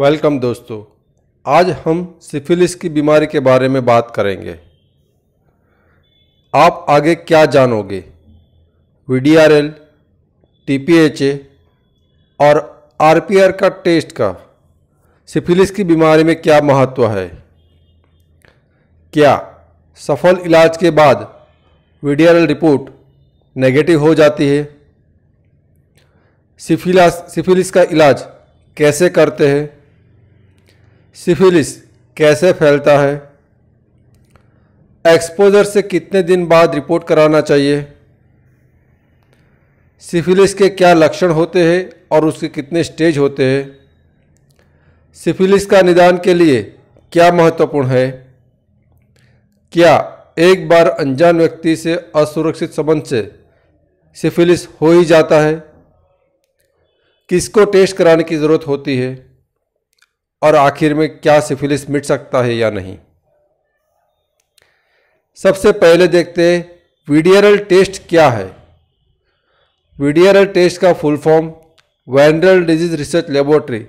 welcome दोस्तों आज हम सिफिलिस की बीमारी के बारे में बात करेंगे आप आगे क्या जानोगे V D R L T P H A और आर पी आर का टेस्ट का सिफिलिस की बीमारी में क्या महत्व है क्या सफल इलाज के बाद V D R L report negative हो जाती है सिफिलास सिफिलिस का इलाज कैसे करते हैं सिफिलिस कैसे फैलता है एक्सपोजर से कितने दिन बाद रिपोर्ट कराना चाहिए सिफिलिस के क्या लक्षण होते हैं और उसके कितने स्टेज होते हैं सिफिलिस का निदान के लिए क्या महत्वपूर्ण है क्या एक बार अनजान व्यक्ति से असुरक्षित संबंध से सिफिलिस हो ही जाता है किसको टेस्ट कराने की ज़रूरत होती है और आखिर में क्या सिफिलिस मिट सकता है या नहीं सबसे पहले देखते हैं वीडियरल टेस्ट क्या है वीडियरल टेस्ट का full form viral disease research laboratory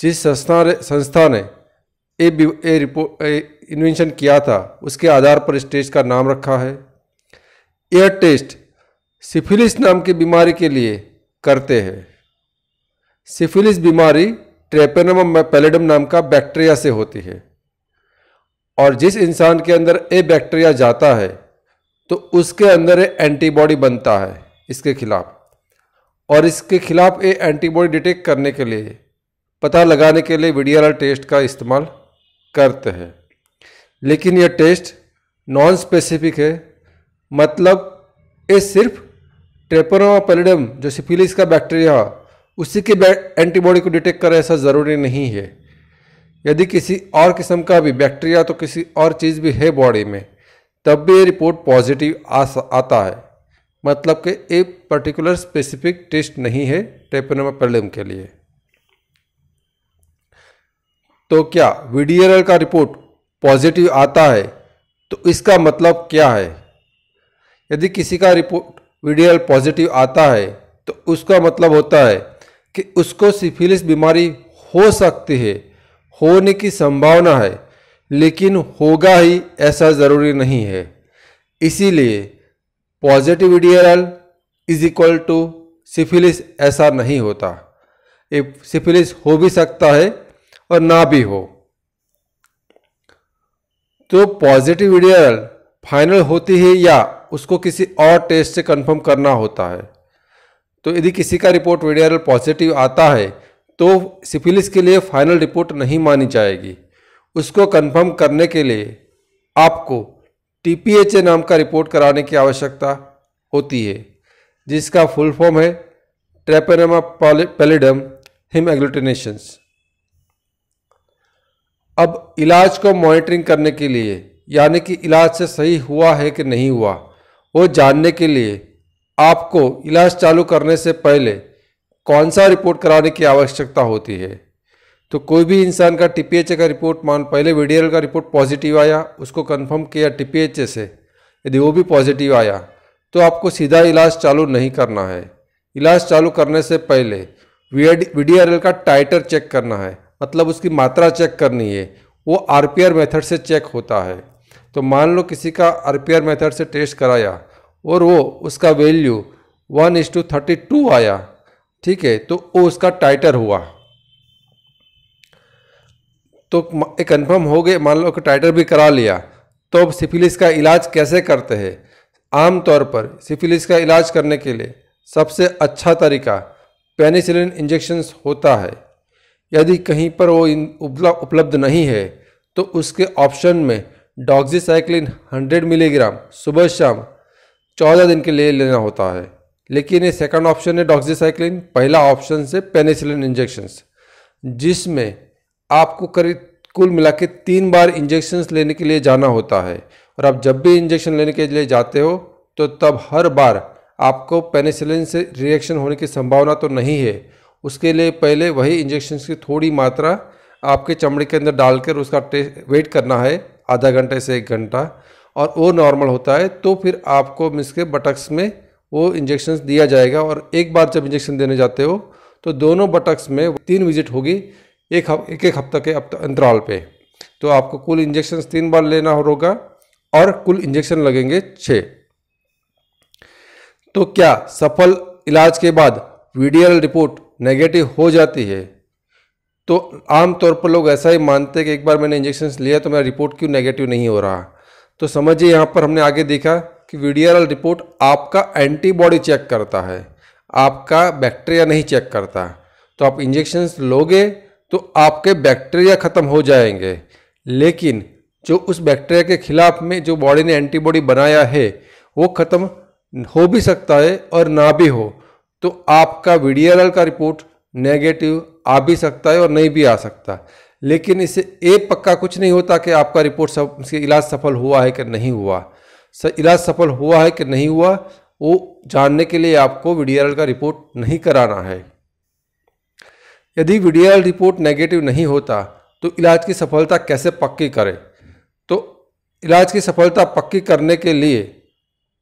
जिस संस्था संस्था ने ए, ए रिपोर्ट इन्वेंशन किया था उसके आधार पर इस टेस्ट का नाम रखा है यह टेस्ट सिफिलिस नाम की बीमारी के लिए करते हैं सिफिलिस बीमारी ट्रेपेनम पेलेडम नाम का बैक्टीरिया से होती है और जिस इंसान के अंदर ए बैक्टीरिया जाता है तो उसके अंदर एंटीबॉडी बनता है इसके खिलाफ और इसके खिलाफ ये एंटीबॉडी डिटेक्ट करने के लिए पता लगाने के लिए वीडीआर टेस्ट का इस्तेमाल करते हैं लेकिन यह टेस्ट नॉन स्पेसिफिक है मतलब ये सिर्फ ट्रेपोनोमा पेलेडम जो सिफिलिस का बैक्टीरिया उसी के एंटीबॉडी को डिटेक्ट करें ऐसा ज़रूरी नहीं है यदि किसी और किस्म का भी बैक्टीरिया तो किसी और चीज़ भी है बॉडी में तब भी ये रिपोर्ट पॉजिटिव आ आता है मतलब कि एक पर्टिकुलर स्पेसिफिक टेस्ट नहीं है टेपेनोमा पेलम के लिए तो क्या वी का रिपोर्ट पॉजिटिव आता है तो इसका मतलब क्या है यदि किसी का रिपोर्ट वी पॉजिटिव आता है तो उसका मतलब होता है कि उसको सिफिलिस बीमारी हो सकती है होने की संभावना है लेकिन होगा ही ऐसा ज़रूरी नहीं है इसीलिए positive VDRL is equal to syphilis ऐसा नहीं होता सिफिलिस हो भी सकता है और ना भी हो तो पॉजिटिव ईडीआरएल e फाइनल होती है या उसको किसी और टेस्ट से कंफर्म करना होता है तो यदि किसी का रिपोर्ट वीडियल पॉजिटिव आता है तो सिफिलिस के लिए फाइनल रिपोर्ट नहीं मानी जाएगी उसको कंफर्म करने के लिए आपको टी नाम का रिपोर्ट कराने की आवश्यकता होती है जिसका फुल फॉर्म है ट्रेपेनमा पेलिडम हिम एग्लूटिनेशंस अब इलाज को मॉनिटरिंग करने के लिए यानी कि इलाज से सही हुआ है कि नहीं हुआ वो जानने के लिए आपको इलाज चालू करने से पहले कौन सा रिपोर्ट कराने की आवश्यकता होती है तो कोई भी इंसान का टी का रिपोर्ट मान पहले वी का रिपोर्ट पॉजिटिव आया उसको कंफर्म किया टी से यदि वो भी पॉजिटिव आया तो आपको सीधा इलाज चालू नहीं करना है इलाज चालू करने से पहले वी का टाइटर चेक करना है मतलब उसकी मात्रा चेक करनी है वो आर मेथड से चेक होता है तो मान लो किसी का आर मेथड से टेस्ट कराया और वो उसका value one is to thirty two आया ठीक है तो वो उसका टाइटर हुआ तो एक कन्फर्म हो गए मान लो कि टाइटर भी करा लिया तो अब सिफिलिस का इलाज कैसे करते हैं आमतौर पर सिफिलिस का इलाज करने के लिए सबसे अच्छा तरीका पेनिसिलिन इंजेक्शन्स होता है यदि कहीं पर वो उपलब्ध नहीं है तो उसके ऑप्शन में डॉक्सीसाइक्लिन 100 मिलीग्राम सुबह शाम चौदह दिन के लिए लेना होता है लेकिन ये सेकंड ऑप्शन है डॉक्सीसाइक्लिन पहला ऑप्शन से पेनिसिलिन इंजेक्शन्स जिसमें आपको करीब कुल मिला के तीन बार इंजेक्शन लेने के लिए जाना होता है और आप जब भी इंजेक्शन लेने के लिए जाते हो तो तब हर बार आपको पेनिसिलिन से रिएक्शन होने की संभावना तो नहीं है उसके लिए पहले वही इंजेक्शन की थोड़ी मात्रा आपके चमड़े के अंदर डालकर उसका वेट करना है आधा घंटे से एक घंटा और वो नॉर्मल होता है तो फिर आपको मिस के बटक्स में वो इंजेक्शन दिया जाएगा और एक बार जब इंजेक्शन देने जाते हो तो दोनों बटक्स में तीन विजिट होगी एक हफ, एक एक हफ्ता के अंतराल पे तो आपको कुल इंजेक्शन तीन बार लेना होगा और कुल इंजेक्शन लगेंगे छः तो क्या सफल इलाज के बाद वीडियल रिपोर्ट नेगेटिव हो जाती है तो आमतौर पर लोग ऐसा ही मानते हैं कि एक बार मैंने इंजेक्शन लिया तो मेरा रिपोर्ट क्यों नेगेटिव नहीं हो रहा तो समझिए यहाँ पर हमने आगे देखा कि वीडीआरएल रिपोर्ट आपका एंटीबॉडी चेक करता है आपका बैक्टीरिया नहीं चेक करता तो आप इंजेक्शन्स लोगे तो आपके बैक्टीरिया ख़त्म हो जाएंगे लेकिन जो उस बैक्टीरिया के खिलाफ में जो बॉडी ने एंटीबॉडी बनाया है वो ख़त्म हो भी सकता है और ना भी हो तो आपका वी का रिपोर्ट नेगेटिव आ भी सकता है और नहीं भी आ सकता लेकिन इसे ए पक्का कुछ नहीं होता कि आपका रिपोर्ट सब उसके इलाज सफल हुआ है कि नहीं हुआ सर इलाज सफल हुआ है कि नहीं हुआ वो जानने के लिए आपको वी का रिपोर्ट नहीं कराना है यदि वी रिपोर्ट नेगेटिव नहीं होता तो इलाज की सफलता कैसे पक्की करें तो इलाज की सफलता पक्की करने के लिए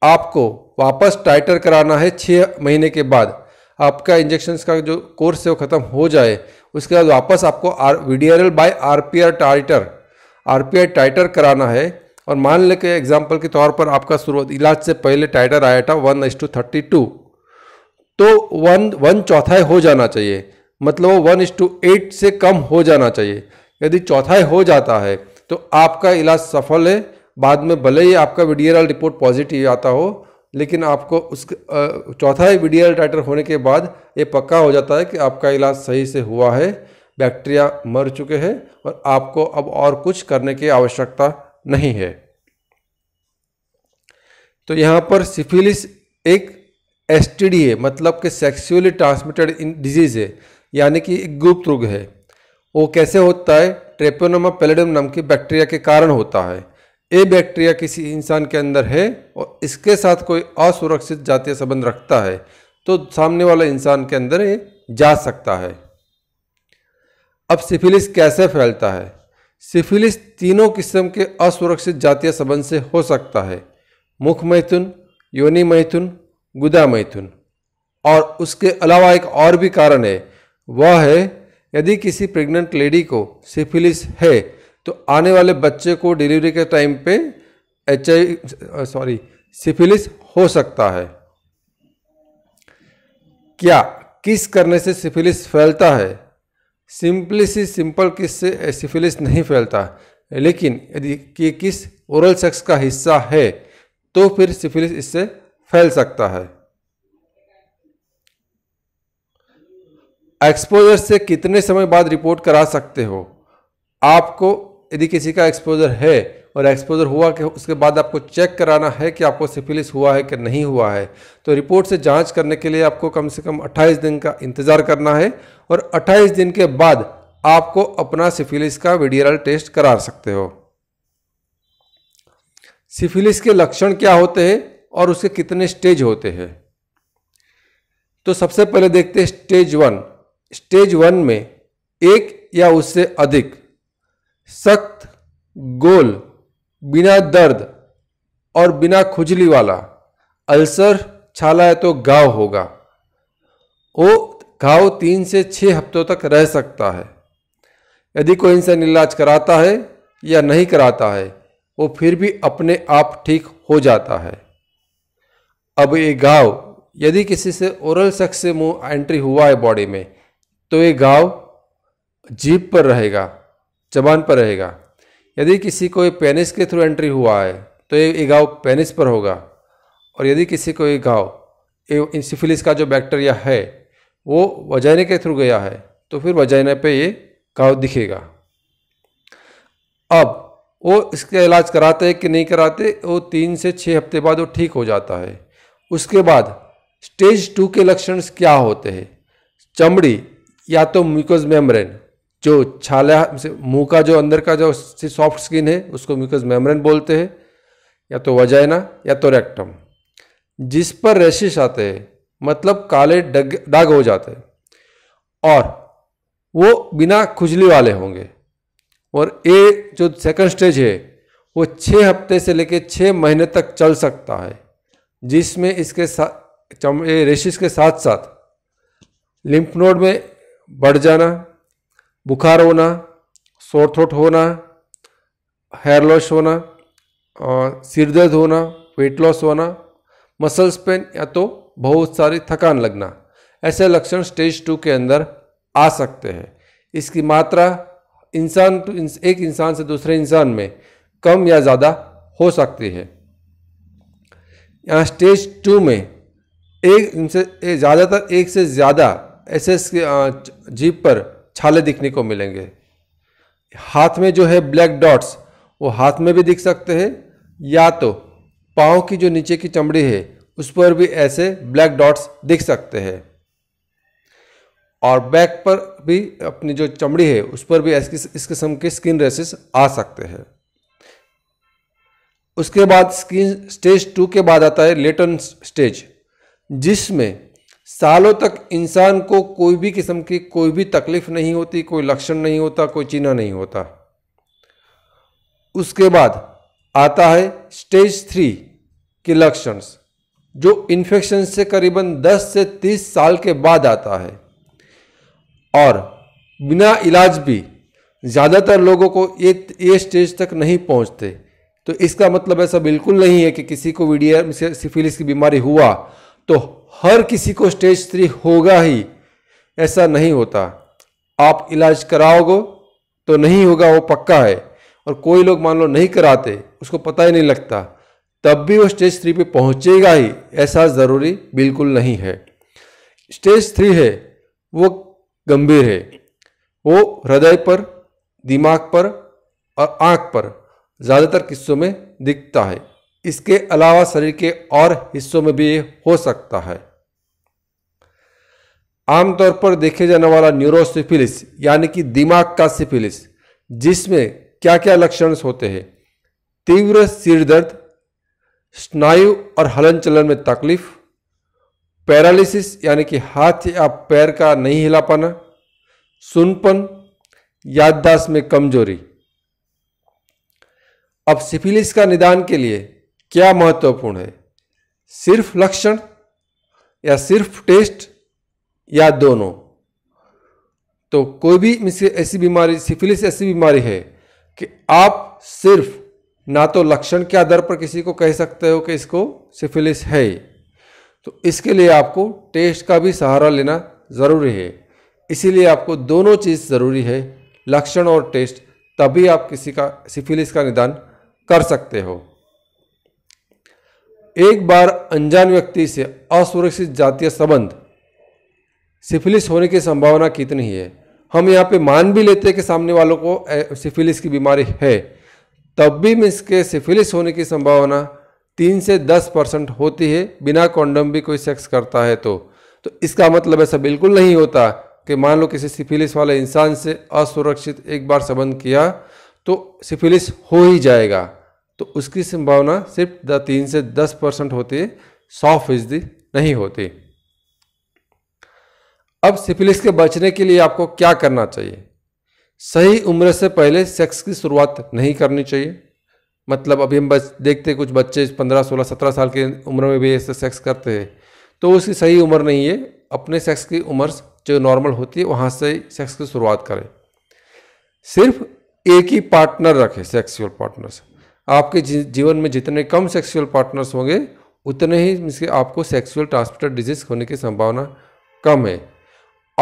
आपको वापस टाइटर कराना है छः महीने के बाद आपका इंजेक्शन का जो कोर्स है वो ख़त्म हो जाए उसके बाद वापस आपको R V D R L by R P R titer R P R titer कराना है और मान ले के एग्जाम्पल के तौर पर आपका शुरुआत इलाज से पहले टाइटर आया था one is to thirty two तो वन वन चौथाई हो जाना चाहिए मतलब वन एस टू एट से कम हो जाना चाहिए यदि चौथाई हो जाता है तो आपका इलाज सफल है बाद में भले ही आपका वी रिपोर्ट पॉजिटिव आता हो लेकिन आपको उस चौथा वीडियल टाइटर होने के बाद ये पक्का हो जाता है कि आपका इलाज सही से हुआ है बैक्टीरिया मर चुके हैं और आपको अब और कुछ करने की आवश्यकता नहीं है तो यहाँ पर सिफिलिस एक एस है मतलब कि सेक्सुअली ट्रांसमिटेड इन डिजीज़ है यानी कि एक गुप्त रोग है वो कैसे होता है ट्रेपोनोमा पेलेडियम नाम की बैक्टीरिया के कारण होता है ए बैक्टीरिया किसी इंसान के अंदर है और इसके साथ कोई असुरक्षित जातीय संबंध रखता है तो सामने वाला इंसान के अंदर ये जा सकता है अब सिफिलिस कैसे फैलता है सिफिलिस तीनों किस्म के असुरक्षित जातीय संबंध से हो सकता है मुख मैथुन योनि मैथुन गुदा मैथुन और उसके अलावा एक और भी कारण है वह है यदि किसी प्रेग्नेंट लेडी को सिफिलिस है तो आने वाले बच्चे को डिलीवरी के टाइम पे एच सॉरी सिफिलिस हो सकता है क्या किस करने से सिफिलिस फैलता है सिंपली सी सिंपल किस से सिफिलिस नहीं फैलता लेकिन यदि कि किस ओरल सेक्स का हिस्सा है तो फिर सिफिलिस इससे फैल सकता है एक्सपोजर से कितने समय बाद रिपोर्ट करा सकते हो आपको यदि किसी का एक्सपोजर है और एक्सपोजर हुआ कि उसके बाद आपको चेक कराना है कि आपको सिफिलिस हुआ है कि नहीं हुआ है तो रिपोर्ट से जांच करने के लिए आपको कम से कम 28 दिन का इंतज़ार करना है और 28 दिन के बाद आपको अपना सिफिलिस का वीडियल टेस्ट करा सकते हो सिफिलिस के लक्षण क्या होते हैं और उसके कितने स्टेज होते हैं तो सबसे पहले देखते हैं स्टेज वन स्टेज वन में एक या उससे अधिक सख्त गोल बिना दर्द और बिना खुजली वाला अल्सर छाला है तो घाव होगा वो घाव तीन से छः हफ्तों तक रह सकता है यदि कोई इंसान इलाज कराता है या नहीं कराता है वो फिर भी अपने आप ठीक हो जाता है अब ये घाव यदि किसी से ओरल सेक्स से मुंह एंट्री हुआ है बॉडी में तो ये घाव जीप पर रहेगा जबान पर रहेगा यदि किसी को पेनिस के थ्रू एंट्री हुआ है तो ये घाव पेनिस पर होगा और यदि किसी को ये घाव इंसिफिलिस का जो बैक्टीरिया है वो वजाइने के थ्रू गया है तो फिर वजाइने पे ये घाव दिखेगा अब वो इसका इलाज कराते हैं कि नहीं कराते वो तीन से छः हफ्ते बाद वो ठीक हो जाता है उसके बाद स्टेज टू के लक्षण क्या होते हैं चमड़ी या तो म्यूकस मेम्ब्रेन जो छाला मुंह का जो अंदर का जो सॉफ्ट स्किन है उसको म्यूकस मेम्ब्रेन बोलते हैं या तो वजाइना या तो रेक्टम जिस पर रेशिश आते हैं मतलब काले डग दाग हो जाते हैं और वो बिना खुजली वाले होंगे और ये जो सेकंड स्टेज है वो छः हफ्ते से लेकर छः महीने तक चल सकता है जिसमें इसके साथ रेशिस के साथ साथ लिम्फ नोड में बढ़ जाना बुखार होना शोर थ्रोट होना हेयर लॉस होना सिर दर्द होना वेट लॉस होना मसल्स पेन या तो बहुत सारी थकान लगना ऐसे लक्षण स्टेज टू के अंदर आ सकते हैं इसकी मात्रा इंसान तो एक इंसान से दूसरे इंसान में कम या ज़्यादा हो सकती है यहाँ स्टेज टू में एक इनसे ज़्यादातर एक से ज़्यादा ऐसे जीप पर छाले दिखने को मिलेंगे हाथ में जो है ब्लैक डॉट्स वो हाथ में भी दिख सकते हैं या तो पाँव की जो नीचे की चमड़ी है उस पर भी ऐसे ब्लैक डॉट्स दिख सकते हैं और बैक पर भी अपनी जो चमड़ी है उस पर भी इस, इस किस्म के स्किन रेसेस आ सकते हैं उसके बाद स्किन स्टेज टू के बाद आता है लेटन स्टेज जिसमें सालों तक इंसान को कोई भी किस्म की कोई भी तकलीफ नहीं होती कोई लक्षण नहीं होता कोई चीना नहीं होता उसके बाद आता है स्टेज थ्री के लक्षण जो इन्फेक्शन से करीबन 10 से 30 साल के बाद आता है और बिना इलाज भी ज़्यादातर लोगों को ये ये स्टेज तक नहीं पहुंचते तो इसका मतलब ऐसा बिल्कुल नहीं है कि किसी को वीडियो सिफिलिस की बीमारी हुआ तो हर किसी को स्टेज थ्री होगा ही ऐसा नहीं होता आप इलाज कराओगे तो नहीं होगा वो पक्का है और कोई लोग मान लो नहीं कराते उसको पता ही नहीं लगता तब भी वो स्टेज थ्री पे पहुंचेगा ही ऐसा ज़रूरी बिल्कुल नहीं है स्टेज थ्री है वो गंभीर है वो हृदय पर दिमाग पर और आँख पर ज़्यादातर किस्सों में दिखता है इसके अलावा शरीर के और हिस्सों में भी हो सकता है आमतौर पर देखे जाने वाला न्यूरोसिफिलिस यानी कि दिमाग का सिफिलिस जिसमें क्या क्या लक्षण होते हैं तीव्र सिर दर्द स्नायु और हलन चलन में तकलीफ पैरालिसिस यानी कि हाथ या पैर का नहीं हिला पाना सुनपन याददाश्त में कमजोरी अब सिफिलिस का निदान के लिए क्या महत्वपूर्ण है सिर्फ लक्षण या सिर्फ टेस्ट या दोनों तो कोई भी ऐसी बीमारी सिफिलिस ऐसी बीमारी है कि आप सिर्फ ना तो लक्षण के आधार पर किसी को कह सकते हो कि इसको सिफिलिस है तो इसके लिए आपको टेस्ट का भी सहारा लेना ज़रूरी है इसीलिए आपको दोनों चीज़ ज़रूरी है लक्षण और टेस्ट तभी आप किसी का सिफिलिस का निदान कर सकते हो एक बार अनजान व्यक्ति से असुरक्षित जातीय संबंध सिफिलिस होने की संभावना कितनी है हम यहाँ पे मान भी लेते हैं कि सामने वालों को सिफिलिस की बीमारी है तब भी मीन्स के सिफिलिस होने की संभावना तीन से दस परसेंट होती है बिना कॉन्डम भी कोई सेक्स करता है तो तो इसका मतलब ऐसा बिल्कुल नहीं होता कि मान लो किसी सिफिलिस वाले इंसान से असुरक्षित एक बार संबंध किया तो सिफिलिस हो ही जाएगा तो उसकी संभावना सिर्फ द तीन से दस परसेंट होती है सौ फीसदी नहीं होती अब सिफिलिस के बचने के लिए आपको क्या करना चाहिए सही उम्र से पहले सेक्स की शुरुआत नहीं करनी चाहिए मतलब अभी हम बच देखते कुछ बच्चे पंद्रह सोलह सत्रह साल की उम्र में भी ऐसे सेक्स करते हैं तो उसकी सही उम्र नहीं है अपने सेक्स की उम्र जो नॉर्मल होती है वहाँ से सेक्स की शुरुआत करें सिर्फ एक ही पार्टनर रखें सेक्सुअल पार्टनर से आपके जीवन में जितने कम सेक्सुअल पार्टनर्स होंगे उतने ही इसके आपको सेक्सुअल ट्रांसमिटेड डिजीज होने की संभावना कम है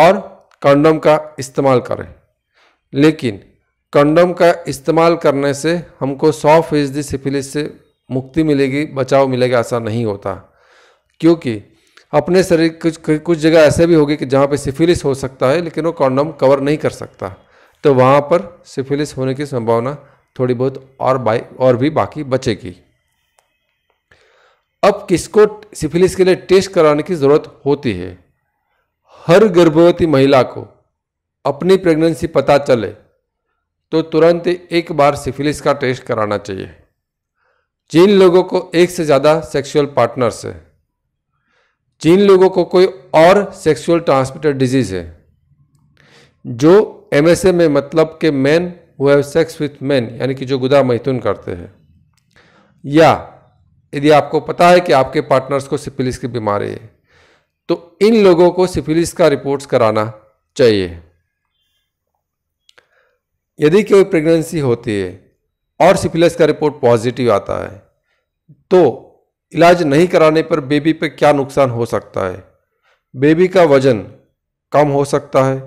और कंडोम का इस्तेमाल करें लेकिन कंडोम का इस्तेमाल करने से हमको सौ फीसदी सिफिलिस से मुक्ति मिलेगी बचाव मिलेगा ऐसा नहीं होता क्योंकि अपने शरीर कुछ कुछ जगह ऐसे भी होगी कि जहाँ पे सिफिलिस हो सकता है लेकिन वो कॉन्डम कवर नहीं कर सकता तो वहाँ पर सिफिलिस होने की संभावना थोड़ी बहुत और बाई और भी बाकी बचेगी अब किसको सिफिलिस के लिए टेस्ट कराने की ज़रूरत होती है हर गर्भवती महिला को अपनी प्रेगनेंसी पता चले तो तुरंत एक बार सिफिलिस का टेस्ट कराना चाहिए जिन लोगों को एक से ज़्यादा सेक्सुअल पार्टनर्स है जिन लोगों को कोई और सेक्सुअल ट्रांसमिटेड डिजीज़ है जो एमएसए में मतलब के मेन वो हैव सेक्स विथ मैन यानी कि जो गुदा मैथुन करते हैं या यदि आपको पता है कि आपके पार्टनर्स को सिफिलिस की बीमारी है तो इन लोगों को सिफिलिस का रिपोर्ट्स कराना चाहिए यदि कोई प्रेगनेंसी होती है और सिफिलिस का रिपोर्ट पॉजिटिव आता है तो इलाज नहीं कराने पर बेबी पर क्या नुकसान हो सकता है बेबी का वज़न कम हो सकता है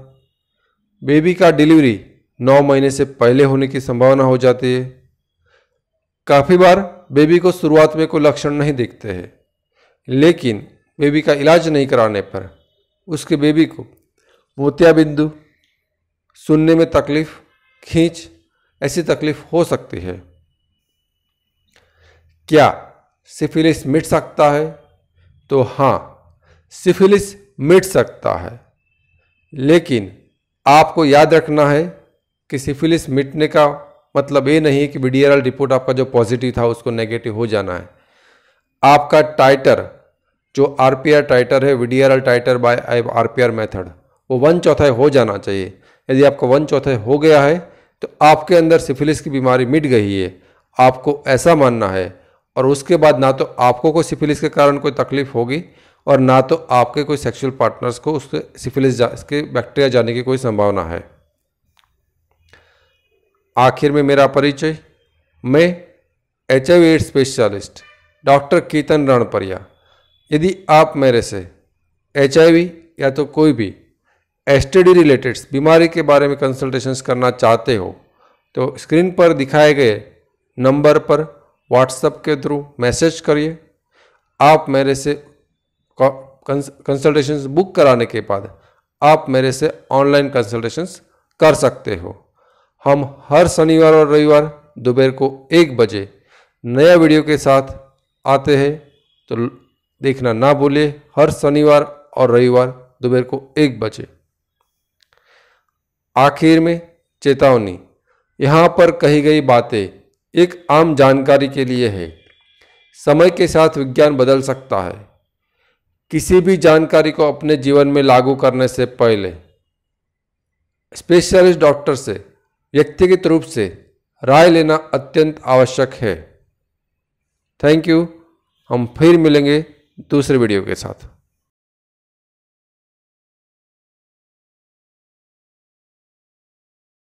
बेबी का डिलीवरी नौ महीने से पहले होने की संभावना हो जाती है काफ़ी बार बेबी को शुरुआत में कोई लक्षण नहीं दिखते हैं लेकिन बेबी का इलाज नहीं कराने पर उसके बेबी को मोतिया बिंदु सुनने में तकलीफ खींच ऐसी तकलीफ हो सकती है क्या सिफिलिस मिट सकता है तो हाँ सिफिलिस मिट सकता है लेकिन आपको याद रखना है कि सिफिलिस मिटने का मतलब ये नहीं कि बीडीआरएल रिपोर्ट आपका जो पॉजिटिव था उसको नेगेटिव हो जाना है आपका टाइटर जो आरपीआर टाइटर है V titer by RPR method वो वन चौथाई हो जाना चाहिए यदि आपका वन चौथाई हो गया है तो आपके अंदर सिफिलिस की बीमारी मिट गई है आपको ऐसा मानना है और उसके बाद ना तो आपको कोई सिफिलिस के कारण कोई तकलीफ होगी और ना तो आपके कोई सेक्सुअल पार्टनर्स को उससे सिफिलिस जा इसके बैक्टीरिया जाने की कोई संभावना है आखिर में मेरा परिचय मैं H I AIDS specialist doctor Ketan Ranpariya यदि आप मेरे से एच या तो कोई भी एस रिलेटेड बीमारी के बारे में कंसल्टेशंस करना चाहते हो तो स्क्रीन पर दिखाए गए नंबर पर व्हाट्सएप के थ्रू मैसेज करिए आप मेरे से कंसल्टेशंस बुक कराने के बाद आप मेरे से ऑनलाइन कंसल्टेशंस कर सकते हो हम हर शनिवार और रविवार दोपहर को एक बजे नया वीडियो के साथ आते हैं तो देखना ना भूलिए हर शनिवार और रविवार दोपहर को एक बजे आखिर में चेतावनी यहाँ पर कही गई बातें एक आम जानकारी के लिए है समय के साथ विज्ञान बदल सकता है किसी भी जानकारी को अपने जीवन में लागू करने से पहले स्पेशलिस्ट डॉक्टर से व्यक्तिगत रूप से राय लेना अत्यंत आवश्यक है थैंक यू हम फिर मिलेंगे दूसरे वीडियो के साथ